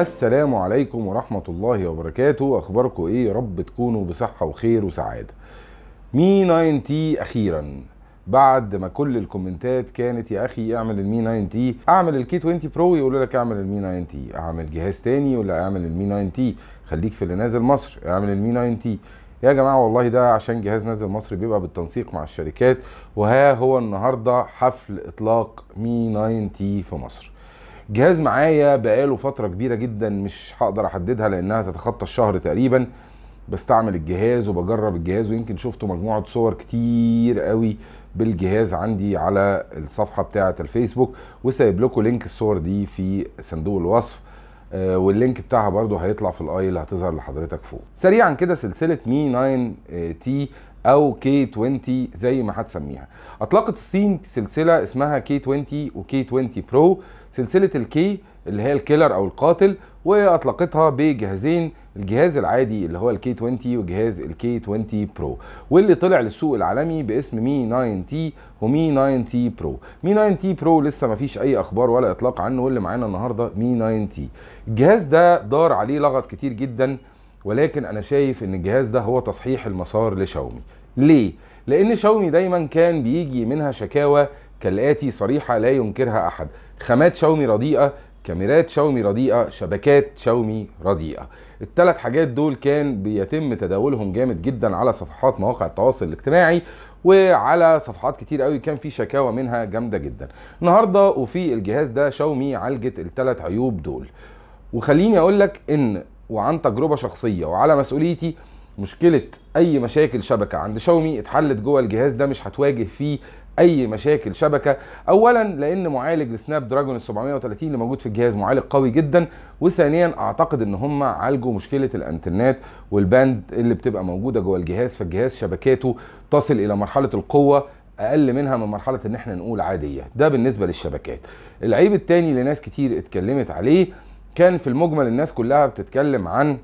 السلام عليكم ورحمة الله وبركاته أخباركم إيه يا رب تكونوا بصحة وخير وسعادة مي 9 تي أخيرا بعد ما كل الكومنتات كانت يا اخي اعمل المي 9 تي اعمل الكي 20 برو يقول لك اعمل المي 9 تي اعمل جهاز تاني لك اعمل المي 9 تي خليك في اللي نازل مصر اعمل المي 9 تي يا جماعه والله ده عشان جهاز نازل مصر بيبقى بالتنسيق مع الشركات وها هو النهارده حفل اطلاق مي 9 تي في مصر جهاز معايا بقاله فتره كبيره جدا مش هقدر احددها لانها تتخطى الشهر تقريبا بستعمل الجهاز وبجرب الجهاز ويمكن شفتوا مجموعه صور كتير قوي بالجهاز عندي على الصفحه بتاعه الفيسبوك وسايب لكم لينك الصور دي في صندوق الوصف آه، واللينك بتاعها برده هيطلع في الاي اللي هتظهر لحضرتك فوق سريعا كده سلسله مي 9 آه، تي او كي 20 زي ما هتسميها اطلقت الصين سلسله اسمها كي 20 وكي 20 برو سلسله الكي اللي هي الكيلر او القاتل واطلقتها بجهازين الجهاز العادي اللي هو الكي 20 وجهاز الكي 20 برو واللي طلع للسوق العالمي باسم مي 9 تي ومي 9 تي برو مي 9 تي برو لسه ما فيش اي اخبار ولا اطلاق عنه واللي معانا النهارده مي 9 تي الجهاز ده دار عليه لغط كتير جدا ولكن انا شايف ان الجهاز ده هو تصحيح المسار لشاومي ليه لان شاومي دايما كان بيجي منها شكاوى كالاتي صريحه لا ينكرها احد خامات شاومي رديئه كاميرات شاومي رديئه شبكات شاومي رديئه الثلاث حاجات دول كان بيتم تداولهم جامد جدا على صفحات مواقع التواصل الاجتماعي وعلى صفحات كتير قوي كان في شكاوى منها جامده جدا النهارده وفي الجهاز ده شاومي عالجت الثلاث عيوب دول وخليني اقول لك ان وعن تجربه شخصيه وعلى مسؤوليتي مشكله اي مشاكل شبكه عند شاومي اتحلت جوه الجهاز ده مش هتواجه فيه اي مشاكل شبكه اولا لان معالج السناب دراجون ال 730 اللي موجود في الجهاز معالج قوي جدا وثانيا اعتقد ان هم عالجوا مشكله الانترنت والباند اللي بتبقى موجوده جوه الجهاز فالجهاز شبكاته تصل الى مرحله القوه اقل منها من مرحله ان احنا نقول عاديه ده بالنسبه للشبكات العيب الثاني اللي ناس كتير اتكلمت عليه كان في المجمل الناس كلها بتتكلم عن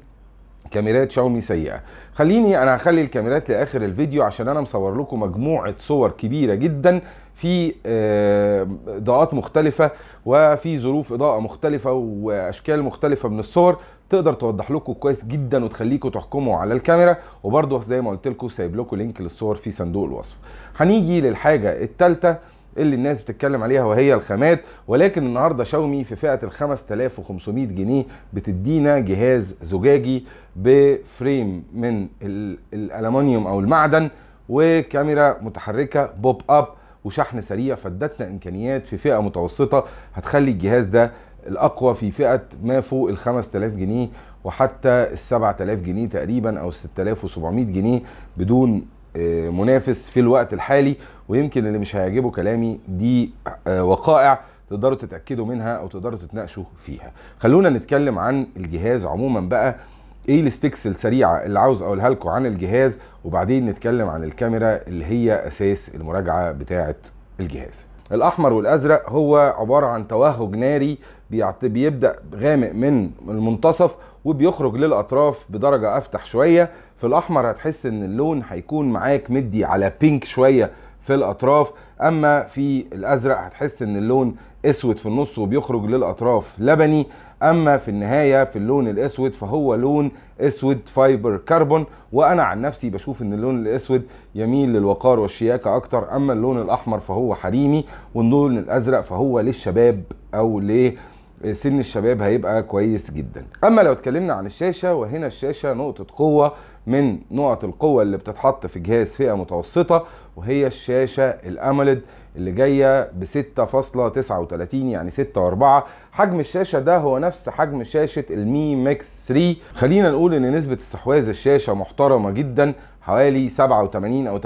كاميرات شاومي سيئه خليني انا هخلي الكاميرات لاخر الفيديو عشان انا مصور لكم مجموعه صور كبيره جدا في آه، اضاءات مختلفه وفي ظروف اضاءه مختلفه واشكال مختلفه من الصور تقدر توضح لكم كويس جدا وتخليكم تحكموا على الكاميرا وبرده زي ما قلت لكم سايب لكم لينك للصور في صندوق الوصف هنيجي للحاجه الثالثه اللي الناس بتتكلم عليها وهي الخامات ولكن النهارده شاومي في فئه ال 5500 جنيه بتدينا جهاز زجاجي بفريم من الالومنيوم او المعدن وكاميرا متحركه بوب اب وشحن سريع فادتنا امكانيات في فئه متوسطه هتخلي الجهاز ده الاقوى في فئه ما فوق ال 5000 جنيه وحتى ال 7000 جنيه تقريبا او ال 6700 جنيه بدون آه، منافس في الوقت الحالي ويمكن اللي مش هيعجبه كلامي دي آه، وقائع تقدروا تتاكدوا منها او تقدروا تتناقشوا فيها خلونا نتكلم عن الجهاز عموما بقى ايه السبيكس السريعه اللي عاوز اقولها لكم عن الجهاز وبعدين نتكلم عن الكاميرا اللي هي اساس المراجعه بتاعه الجهاز الاحمر والازرق هو عباره عن توهج ناري بيبدا غامق من المنتصف وبيخرج للاطراف بدرجه افتح شويه في الاحمر هتحس ان اللون هيكون معاك مدي على بينك شويه في الاطراف اما في الازرق هتحس ان اللون اسود في النص وبيخرج للاطراف لبني اما في النهايه في اللون الاسود فهو لون اسود فايبر كربون وانا عن نفسي بشوف ان اللون الاسود يميل للوقار والشياكه اكتر اما اللون الاحمر فهو حريمي واللون الازرق فهو للشباب او ليه سن الشباب هيبقى كويس جدا اما لو اتكلمنا عن الشاشه وهنا الشاشه نقطه قوه من نقط القوه اللي بتتحط في جهاز فئه متوسطه وهي الشاشه الاموليد اللي جايه ب 6.39 يعني 6 و4 حجم الشاشه ده هو نفس حجم شاشه المي ميكس 3 خلينا نقول ان نسبه استحواذ الشاشه محترمه جدا حوالي 87 او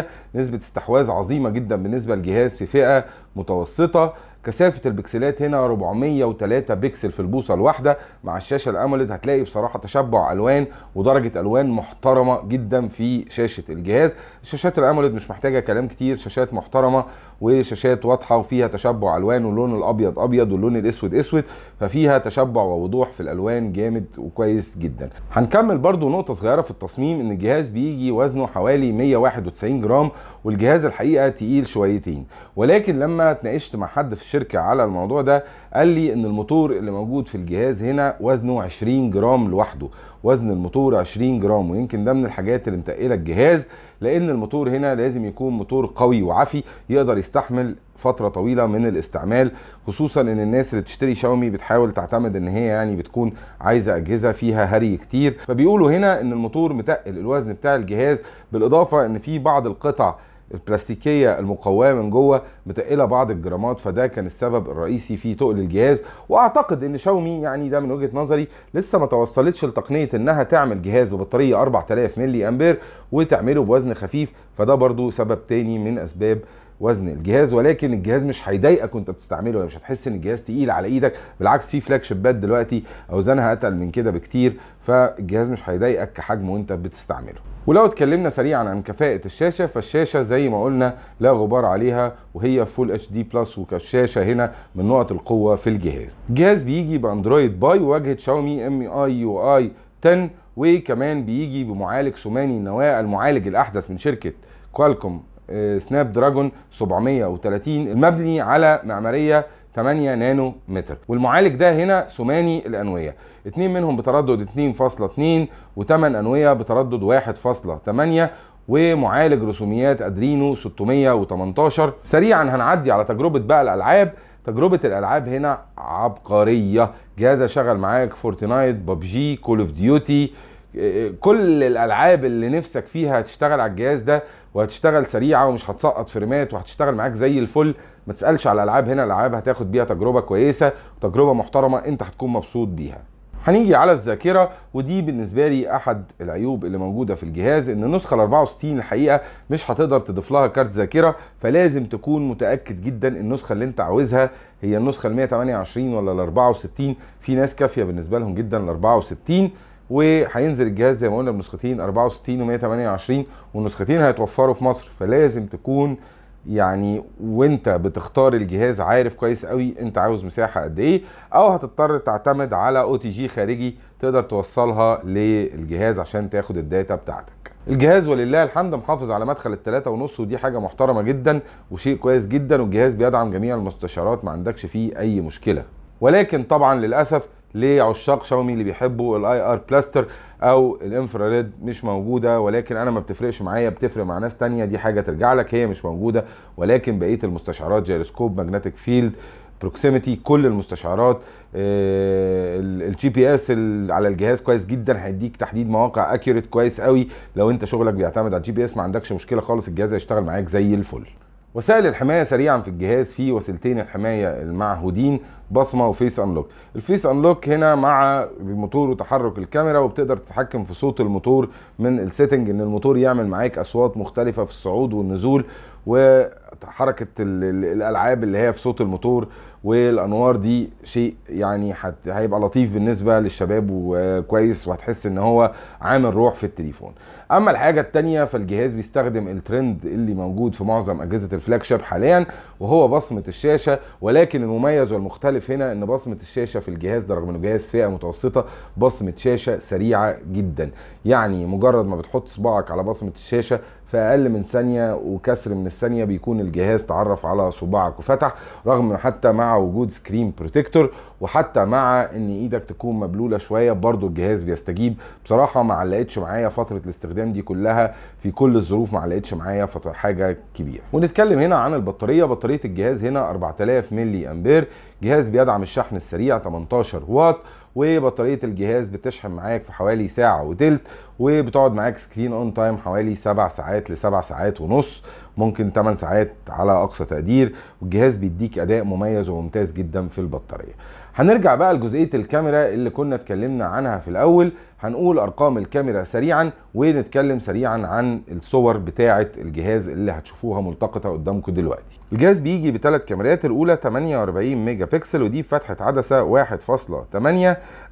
88% نسبه استحواذ عظيمه جدا بالنسبه لجهاز في فئه متوسطه كثافه البكسلات هنا 403 بكسل في البوصه الواحده مع الشاشه الاموليد هتلاقي بصراحه تشبع الوان ودرجه الوان محترمه جدا في شاشه الجهاز شاشات الاموليد مش محتاجه كلام كتير شاشات محترمه وشاشات واضحه وفيها تشبع الوان واللون الابيض ابيض واللون الاسود اسود ففيها تشبع ووضوح في الالوان جامد وكويس جدا هنكمل برضو نقطه صغيره في التصميم ان الجهاز بيجي وزنه حوالي 191 جرام والجهاز الحقيقه تقيل شويتين ولكن لما اتناقشت مع حد في الشركه على الموضوع ده قال لي ان الموتور اللي موجود في الجهاز هنا وزنه 20 جرام لوحده وزن الموتور 20 جرام ويمكن ده من الحاجات اللي متقله الجهاز لان الموتور هنا لازم يكون موتور قوي وعافي يقدر يستحمل فتره طويله من الاستعمال خصوصا ان الناس اللي بتشتري شاومي بتحاول تعتمد ان هي يعني بتكون عايزه اجهزه فيها هري كتير فبيقولوا هنا ان الموتور متقل الوزن بتاع الجهاز بالاضافه ان في بعض القطع البلاستيكيه المقواه من جوه متقله بعض الجرامات فده كان السبب الرئيسي في تقل الجهاز واعتقد ان شاومي يعني ده من وجهه نظري لسه ما توصلتش لتقنيه انها تعمل جهاز ببطاريه 4000 ملي امبير وتعمله بوزن خفيف فده برضو سبب تاني من اسباب وزن الجهاز ولكن الجهاز مش هيضايقك وانت بتستعمله يعني مش هتحس ان الجهاز تقيل على ايدك بالعكس في فلاج شيبات دلوقتي اوزانها اتقل من كده بكتير فالجهاز مش هيضايقك كحجم وانت بتستعمله ولو اتكلمنا سريعا عن كفاءه الشاشه فالشاشه زي ما قلنا لا غبار عليها وهي فول اتش دي بلس وكالشاشه هنا من نقط القوه في الجهاز الجهاز بيجي باندرويد باي وواجهه شاومي ام اي يو اي 10 وكمان بيجي بمعالج سوماني النواه المعالج الاحدث من شركه كوالكوم سناب دراجون 730 المبني على معماريه 8 نانو متر والمعالج ده هنا ثماني الانويه اثنين منهم بتردد 2.2 وثمان انويه بتردد 1.8 ومعالج رسوميات ادرينو 618 سريعا هنعدي على تجربه بقى الالعاب تجربة الألعاب هنا عبقرية جهاز شغل معاك فورتنايت ببجي كول اوف ديوتي كل الالعاب اللي نفسك فيها هتشتغل على الجهاز ده وهتشتغل سريعه ومش هتسقط فريمات وهتشتغل معاك زي الفل ما تسالش على العاب هنا الالعاب هتاخد بيها تجربه كويسه وتجربه محترمه انت هتكون مبسوط بيها هنيجي على الذاكره ودي بالنسبه لي احد العيوب اللي موجوده في الجهاز ان النسخه ال 64 الحقيقه مش هتقدر تضيف لها كارت ذاكره فلازم تكون متاكد جدا النسخه اللي انت عاوزها هي النسخه ال 128 ولا ال 64 في ناس كافيه بالنسبه لهم جدا ال 64 وهينزل الجهاز زي ما قلنا بنسختين 64 و 128 والنسختين هيتوفروا في مصر فلازم تكون يعني وانت بتختار الجهاز عارف كويس قوي انت عاوز مساحه قد ايه او هتضطر تعتمد على او تي جي خارجي تقدر توصلها للجهاز عشان تاخد الداتا بتاعتك الجهاز ولله الحمد محافظ على مدخل الثلاثة ونص ودي حاجة محترمة جدا وشيء كويس جدا والجهاز بيدعم جميع المستشارات ما عندكش فيه اي مشكلة ولكن طبعا للأسف لعشاق شاومي اللي بيحبوا الاي ار بلاستر او الانفراريد مش موجوده ولكن انا ما بتفرقش معايا بتفرق مع ناس تانية دي حاجه ترجع لك هي مش موجوده ولكن بقيه المستشعرات جيروسكوب ماجنتيك فيلد بروكسيميتي كل المستشعرات الجي بي اس على الجهاز كويس جدا هيديك تحديد مواقع اكيوريت كويس قوي لو انت شغلك بيعتمد على الجي بي اس ما عندكش مشكله خالص الجهاز هيشتغل معاك زي الفل وسائل الحماية سريعا في الجهاز في وسيلتين الحماية المعهودين بصمة وفيس انلوك الفيس انلوك هنا مع الموتور وتحرك الكاميرا وبتقدر تتحكم في صوت الموتور من السيتنج ان الموتور يعمل معاك اصوات مختلفة في الصعود والنزول وحركه الالعاب اللي هي في صوت الموتور والانوار دي شيء يعني هيبقى لطيف بالنسبه للشباب وكويس وهتحس ان هو عامل روح في التليفون اما الحاجه الثانيه فالجهاز بيستخدم الترند اللي موجود في معظم اجهزه الفلاج شيب حاليا وهو بصمه الشاشه ولكن المميز والمختلف هنا ان بصمه الشاشه في الجهاز ده رغم انه جهاز فئه متوسطه بصمه شاشه سريعه جدا يعني مجرد ما بتحط صباعك على بصمه الشاشه في اقل من ثانيه وكسر من الثانيه بيكون الجهاز تعرف على صباعك وفتح رغم حتى مع وجود سكرين بروتكتور وحتى مع ان ايدك تكون مبلوله شويه برضو الجهاز بيستجيب بصراحه ما علقتش معايا فتره الاستخدام دي كلها في كل الظروف ما علقتش معايا حاجه كبيره ونتكلم هنا عن البطاريه بطاريه الجهاز هنا 4000 ملي امبير جهاز بيدعم الشحن السريع 18 واط وبطاريه الجهاز بتشحن معاك في حوالي ساعه وتلت وبتقعد معاك سكرين اون تايم حوالي 7 ساعات ل 7 ساعات ونص ممكن 8 ساعات على اقصى تقدير والجهاز بيديك اداء مميز وممتاز جدا في البطاريه هنرجع بقى لجزئيه الكاميرا اللي كنا اتكلمنا عنها في الاول هنقول ارقام الكاميرا سريعا ونتكلم سريعا عن الصور بتاعه الجهاز اللي هتشوفوها ملتقطه قدامكم دلوقتي الجهاز بيجي بثلاث كاميرات الاولى 48 ميجا بكسل ودي فتحه عدسه 1.8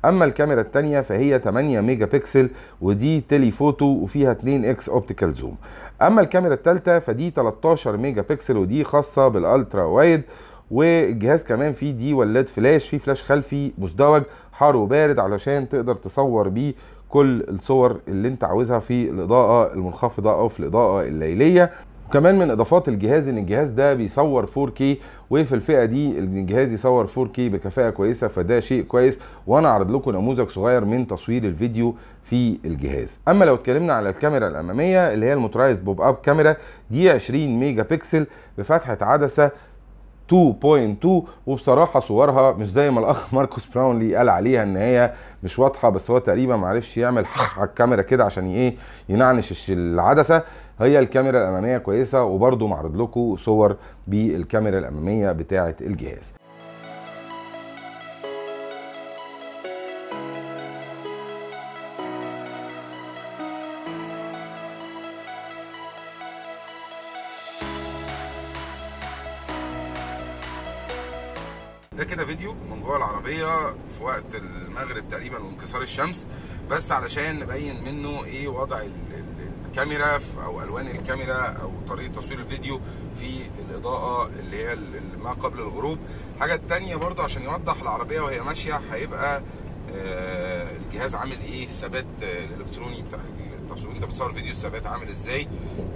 اما الكاميرا الثانيه فهي 8 ميجا بكسل ودي تيلي فوتو وفيها 2 اكس اوبتيكال زوم اما الكاميرا الثالثه فدي 13 ميجا بكسل ودي خاصه بالالترا وايد والجهاز كمان فيه دي ولاد فلاش فيه فلاش خلفي مزدوج حار وبارد علشان تقدر تصور بيه كل الصور اللي انت عاوزها في الاضاءه المنخفضه او في الاضاءه الليليه وكمان من اضافات الجهاز ان الجهاز ده بيصور 4K وفي الفئه دي الجهاز يصور 4K بكفاءه كويسه فده شيء كويس وانا اعرض لكم نموذج صغير من تصوير الفيديو في الجهاز اما لو اتكلمنا على الكاميرا الاماميه اللي هي الموتورايزد بوب اب كاميرا دي 20 ميجا بكسل بفتحه عدسه 2.2 وبصراحه صورها مش زي ما الاخ ماركوس براونلي قال عليها ان هي مش واضحه بس هو تقريبا ما عرفش يعمل حق على الكاميرا كده عشان ايه ينعنش العدسه هي الكاميرا الاماميه كويسه وبرده معرض لكم صور بالكاميرا الاماميه بتاعه الجهاز ده كده فيديو من جوه العربيه في وقت المغرب تقريبا وانكسار الشمس بس علشان نبين منه ايه وضع الكاميرا او الوان الكاميرا او طريقه تصوير الفيديو في الاضاءه اللي هي ما قبل الغروب الحاجه الثانيه برضو عشان يوضح العربيه وهي ماشيه هيبقى آه، الجهاز عامل ايه الثبات آه، الالكتروني بتاع التصوير انت بتصور فيديو الثبات عامل ازاي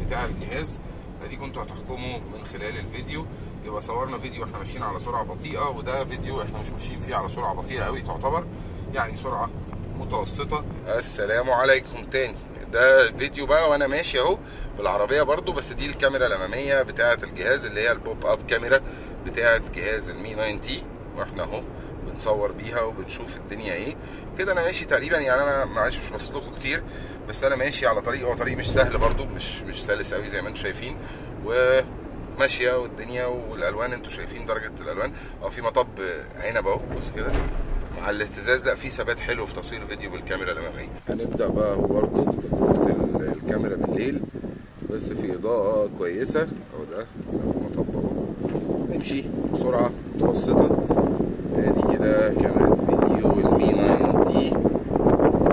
بتاع الجهاز فدي كنتوا هتحكموا من خلال الفيديو يبقى صورنا فيديو واحنا ماشيين على سرعه بطيئه وده فيديو احنا مش ماشيين فيه على سرعه بطيئه قوي تعتبر يعني سرعه متوسطه السلام عليكم تاني ده فيديو بقى وانا ماشي اهو بالعربيه برضو بس دي الكاميرا الاماميه بتاعه الجهاز اللي هي البوب اب كاميرا بتاعه جهاز المي 9 تي واحنا اهو بنصور بيها وبنشوف الدنيا ايه كده انا ماشي تقريبا يعني انا معلش مش بسلكه كتير بس انا ماشي على طريق هو طريق مش سهل برضو مش مش سلس قوي زي ما انتم شايفين و ماشيه والدنيا والالوان انتوا شايفين درجه الالوان اه في مطب عنب اهو بص كده مع الاهتزاز ده في ثبات حلو في تصوير فيديو بالكاميرا الاماميه هنبدا بقى هو برضه الكاميرا بالليل بس في اضاءه كويسه اهو ده المطب اهو نمشي بسرعه متوسطه ادي كده كاميرا فيديو المي 9 تي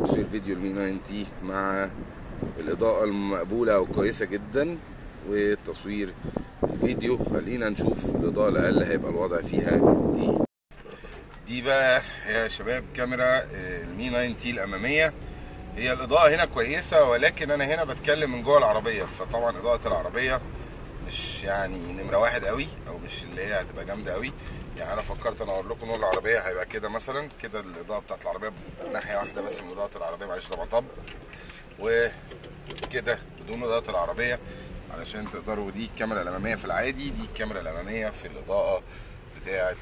تصوير فيديو المي 9 تي مع الاضاءه المقبوله وكويسه جدا والتصوير الفيديو خلينا نشوف الإضاءة الأقل هيبقى الوضع فيها إيه دي بقى يا شباب كاميرا آه، المي 9 تي الأمامية هي الإضاءة هنا كويسة ولكن أنا هنا بتكلم من جوه العربية فطبعا إضاءة العربية مش يعني نمرة واحد قوي أو مش اللي هي هتبقى جامدة قوي يعني انا فكرت انا اقول لكم نور العربيه هيبقى كده مثلا كده الاضاءه بتاعت العربيه ناحيه واحده بس من اضاءه العربيه معلش ده مطب وكده بدون اضاءه العربيه علشان تقدروا دي الكاميرا الاماميه في العادي دي الكاميرا الاماميه في الاضاءه بتاعه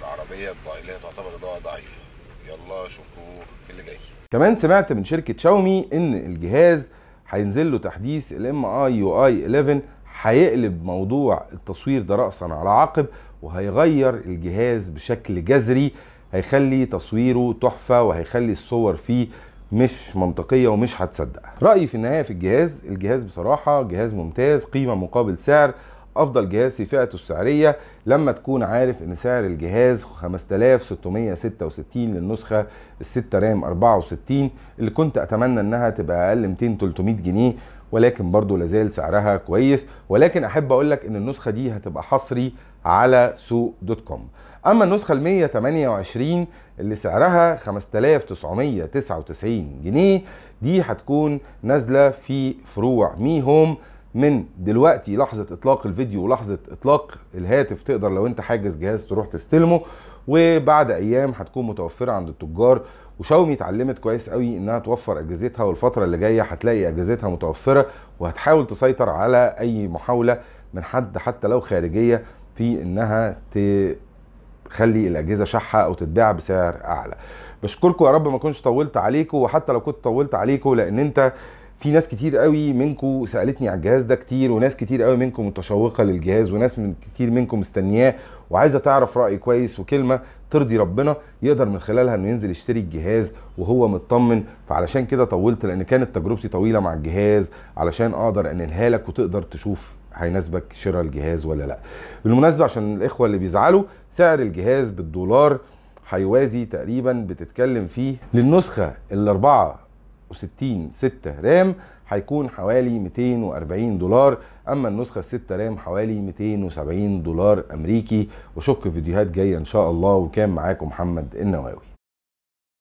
العربيه اللي هي تعتبر اضاءه ضعيفه يلا شوفوا في اللي جاي كمان سمعت من شركه شاومي ان الجهاز هينزل له تحديث الام اي يو اي 11 هيقلب موضوع التصوير ده راسا على عقب وهيغير الجهاز بشكل جذري هيخلي تصويره تحفه وهيخلي الصور فيه مش منطقيه ومش هتصدق رايي في النهايه في الجهاز الجهاز بصراحه جهاز ممتاز قيمه مقابل سعر افضل جهاز في فئته السعريه لما تكون عارف ان سعر الجهاز 5666 للنسخه ال6 رام 64 اللي كنت اتمنى انها تبقى اقل 200 300 جنيه ولكن برضو لازال سعرها كويس ولكن احب اقول لك ان النسخه دي هتبقى حصري على سوق دوت كوم اما النسخه ال 128 اللي سعرها 5999 جنيه دي هتكون نازله في فروع مي هوم من دلوقتي لحظه اطلاق الفيديو ولحظه اطلاق الهاتف تقدر لو انت حاجز جهاز تروح تستلمه وبعد ايام هتكون متوفره عند التجار وشاومي اتعلمت كويس قوي انها توفر اجهزتها والفتره اللي جايه هتلاقي اجهزتها متوفره وهتحاول تسيطر على اي محاوله من حد حتى لو خارجيه في انها تخلي الاجهزه شحه او تتباع بسعر اعلى بشكركم يا رب ما اكونش طولت عليكم وحتى لو كنت طولت عليكم لان انت في ناس كتير قوي منكم سالتني على الجهاز ده كتير وناس كتير قوي منكم متشوقه للجهاز وناس من كتير منكم مستنياه وعايزه تعرف راي كويس وكلمه ترضي ربنا يقدر من خلالها انه ينزل يشتري الجهاز وهو مطمن فعلشان كده طولت لان كانت تجربتي طويله مع الجهاز علشان اقدر انهالك لك وتقدر تشوف هيناسبك شراء الجهاز ولا لا بالمناسبه عشان الاخوه اللي بيزعلوا سعر الجهاز بالدولار هيوازي تقريبا بتتكلم فيه للنسخه ال 64 6 رام هيكون حوالي 240 دولار اما النسخه ال 6 رام حوالي 270 دولار امريكي وشك فيديوهات جايه ان شاء الله وكان معاكم محمد النواوي